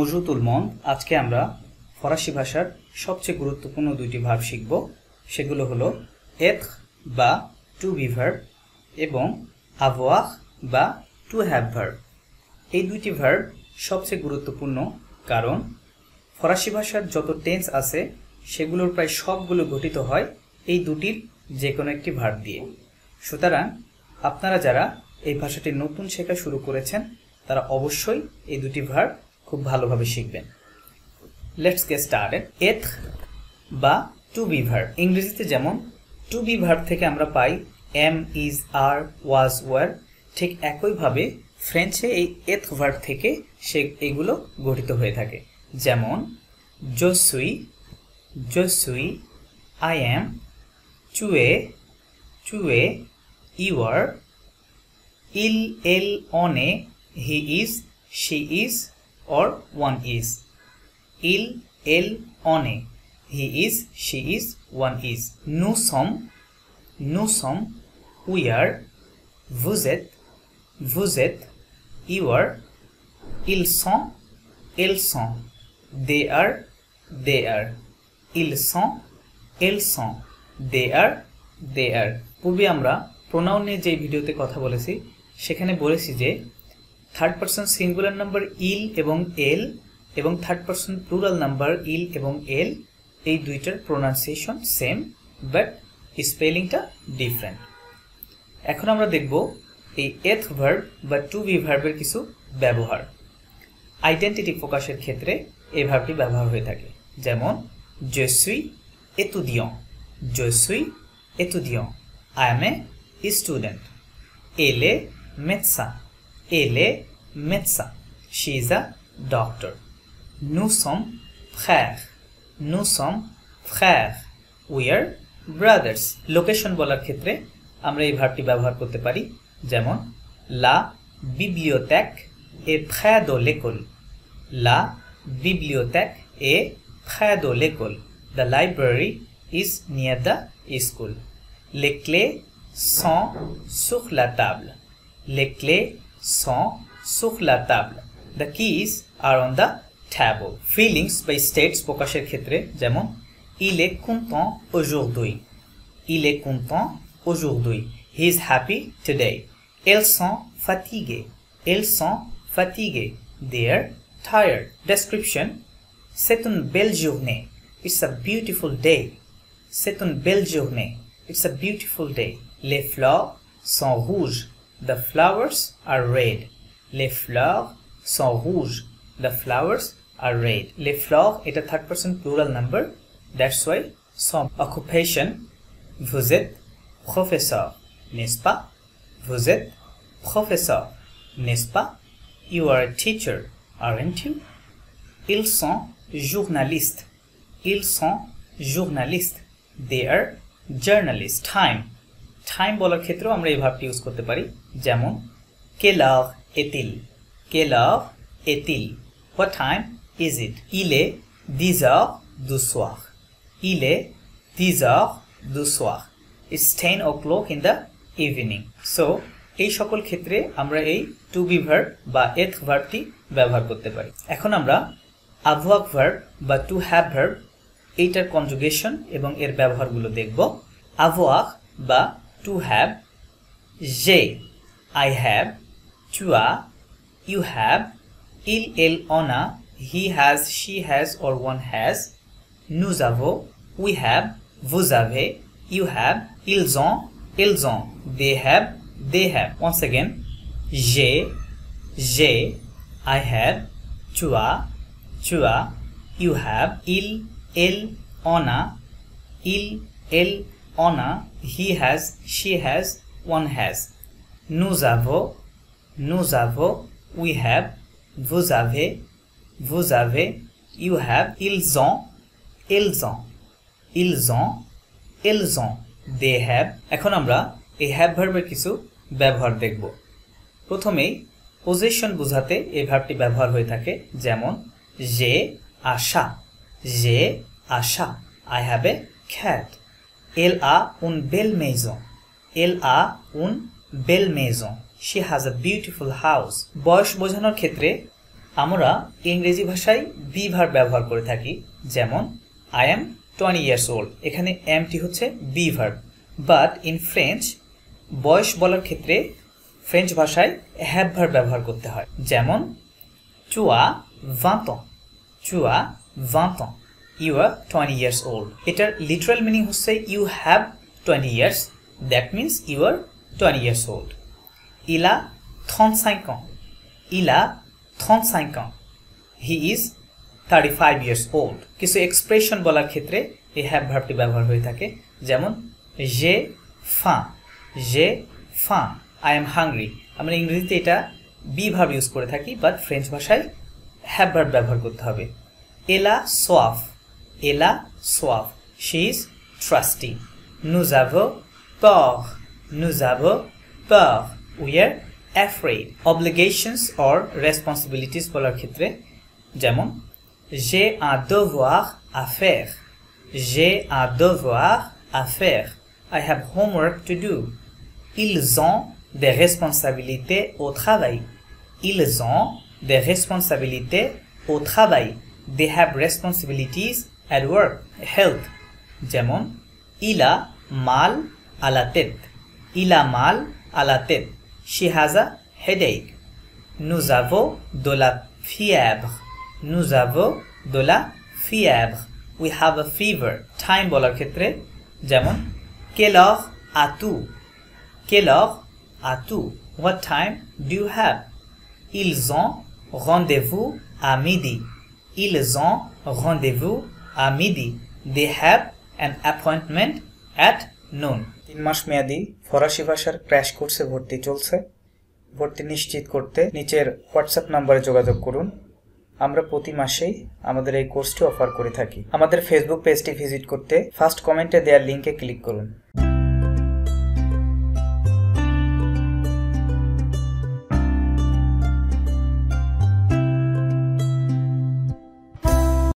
মজরুতুল মন আজকে আমরা ফরাসি ভাষার সবচেয়ে গুরুত্বপূর্ণ দুইটি ভাব শিখব সেগুলো হলো এথ বা টু ভিভার এবং আবহাওয়া বা টু হ্যাভ ভার্ব এই দুইটি ভার্ব সবচেয়ে গুরুত্বপূর্ণ কারণ ফরাসি ভাষার যত টেন্স আছে সেগুলোর প্রায় সবগুলো গঠিত হয় এই দুটির যে কোনো একটি ভার্ব দিয়ে সুতরাং আপনারা যারা এই ভাষাটি নতুন শেখা শুরু করেছেন তারা অবশ্যই এই দুটি ভার্ব খুব ভালোভাবে শিখবেন লেটস কে স্টার্টেড এথ বা টু বি ভার ইংরেজিতে যেমন টু বি ভার থেকে আমরা পাই am is are was were ঠিক একইভাবে ফ্রেঞ্চে এই এথ ভার থেকে সে এগুলো গঠিত হয়ে থাকে যেমন জোসুই জসুই আই এম চুয়ে চুয়ে ইউর ইল এল অনে he is she is or one is. Il, el, one. He is, she is, one is. Nous sommes, nous sommes, we are, vous êtes, vous êtes, you are, ils sont, elles sont, they are, they are, ils sont, elles sont, they are, they are. পূর্বে আমরা pronoun নিয়ে যে ভিডিওতে কথা বলেছি সেখানে বলেছি যে থার্ড পার্সন সিঙ্গুলার নাম্বার ইল এবং এল এবং থার্ড পার্সন প্লুরাল নাম্বার ইল এবং এল এই দুইটার প্রোনাউন্সিয়েশন সেম বাট স্পেলিংটা ডিফারেন্ট এখন আমরা দেখব এই এথ ভার্ব বা টু বি ভার্বের কিছু ব্যবহার আইডেন্টিটি প্রকাশের ক্ষেত্রে এই ভার্বটি ব্যবহার হয়ে থাকে যেমন জেসুই জয়সুই এতু এতুদিয়ং আই এম এ স্টুডেন্ট এলে মেৎসা Ele médecin. She is a doctor. Nous sommes frères. Nous sommes frères. We are brothers. Location বলার ক্ষেত্রে আমরা এই ভার্বটি ব্যবহার করতে পারি যেমন লা বিব্লিওত্যাক এ ফ্যাদ লেকল লা বিব্লিওত্যাক এ ফ্যাদ লেকল the library is near the school লেকলে সং সুখ লা টাবল লেকলে son, sur la table. The keys are on the table. Feelings by states Pokasher ক্ষেত্রে Jemon il est content aujourd'hui. Il est content aujourd'hui. He is happy today. Elles sont fatiguées. Elles sont fatiguées. They're tired. Description C'est une belle journée. It's a beautiful day. C'est une belle journée. It's a beautiful day. Les fleurs sont rouges. The flowers are red. Les fleurs sont rouges. The flowers are red. Les fleurs is a third person plural number. That's why some occupation. Vous êtes professeur, n'est-ce pas? Vous êtes professeur, n'est-ce pas? You are a teacher, aren't you? Ils sont journalistes. Ils sont journalistes. They are journalists. Time. Saim বলার ক্ষেত্রেও আমরা এই ভাবটি use করতে পারি যেমন কেলাভ এতিল কেলাভ এতিল হোয়াট টাইম ইজ ইট ইলে দিজাহ দুসওয়াহ ইলে দিজাহ দুসওয়াহ it's ten o'clock in the evening so এই সকল ক্ষেত্রে আমরা এই টু বি ভার্ব বা এথ ভার্বটি ব্যবহার করতে পারি এখন আমরা আবহাওয়াক ভার্ব বা টু হ্যাভ ভার্ব এইটার কনজুগেশন এবং এর ব্যবহারগুলো দেখব আবহাওয়াক বা to have. J'ai, I have. Tu as, you have. Il, elle, on a, he has, she has, or one has. Nous avons, we have. Vous avez, you have. Ils ont, ils ont. They have, they have. Once again, j'ai, j'ai, I have. Tu as, tu as. You have. Il, elle, on a. Il, elle, ona, he has, she has, one has. Nous avons, nous avons, we have, vous avez, vous avez, you have, ils ont, ils ont, ils ont, ils ont, they have. এখন আমরা এই have ভার্বের কিছু ব্যবহার দেখব প্রথমেই position বোঝাতে এই ভার্বটি ব্যবহার হয়ে থাকে যেমন যে আশা যে আশা আই হ্যাভ এ খ্যাট এল আ উন বেল maison. এল আ উন বেল maison. She has a beautiful house বয়স বোঝানোর ক্ষেত্রে আমরা ইংরেজি ভাষায় বি ভার ব্যবহার করে থাকি যেমন I am twenty years old এখানে টি হচ্ছে be verb but in French বয়স বলার ক্ষেত্রে ফ্রেঞ্চ ভাষায় হ্যাভ ভার ব্যবহার করতে হয় যেমন চুয়া ভাঁত চুয়া ভাঁত you are twenty years old এটার লিটারাল মিনিং হচ্ছে you have twenty years that means you are twenty years old ইলা থন সাইক ইলা থন সাইক he is thirty five years old কিছু এক্সপ্রেশন বলার ক্ষেত্রে এই হ্যাভ ভার্বটি ব্যবহার হয়ে থাকে যেমন জে ফা জে ফা আই এম হাংরি আমরা ইংরেজিতে এটা বি ভার্ব ইউজ করে থাকি বাট ফ্রেঞ্চ ভাষায় হ্যাভ ভার্ব ব্যবহার করতে হবে এলা সোয়াফ Elle a soif. She is Nous avons peur. Nous avons peur. We are afraid. Obligations or responsibilities pour J'ai un devoir à faire. J'ai un devoir à faire. I have homework to do. Ils ont des responsabilités au travail. Ils ont des responsabilités au travail. They have responsibilities at health যেমন ইলা মাল আলাতেত ইলা মাল আলাতেত she has a headache নুজাভো দোলা ফিয়াব নুজাভো দোলা ফিয়াব we have a fever time বলার ক্ষেত্রে যেমন কেলহ আতু কেলহ আতু what time do you have ইলজ rendez-vous à midi. Ils ont আমিদি they have an appointment at noon তিন মাস মেয়াদি ফরাসি ভাষার ক্র্যাশ কোর্সে ভর্তি চলছে ভর্তি নিশ্চিত করতে নিচের হোয়াটসঅ্যাপ নম্বরে যোগাযোগ করুন আমরা প্রতি মাসেই আমাদের এই কোর্সটি অফার করে থাকি আমাদের ফেসবুক পেজটি ভিজিট করতে ফার্স্ট কমেন্টে দেওয়ার লিঙ্কে ক্লিক করুন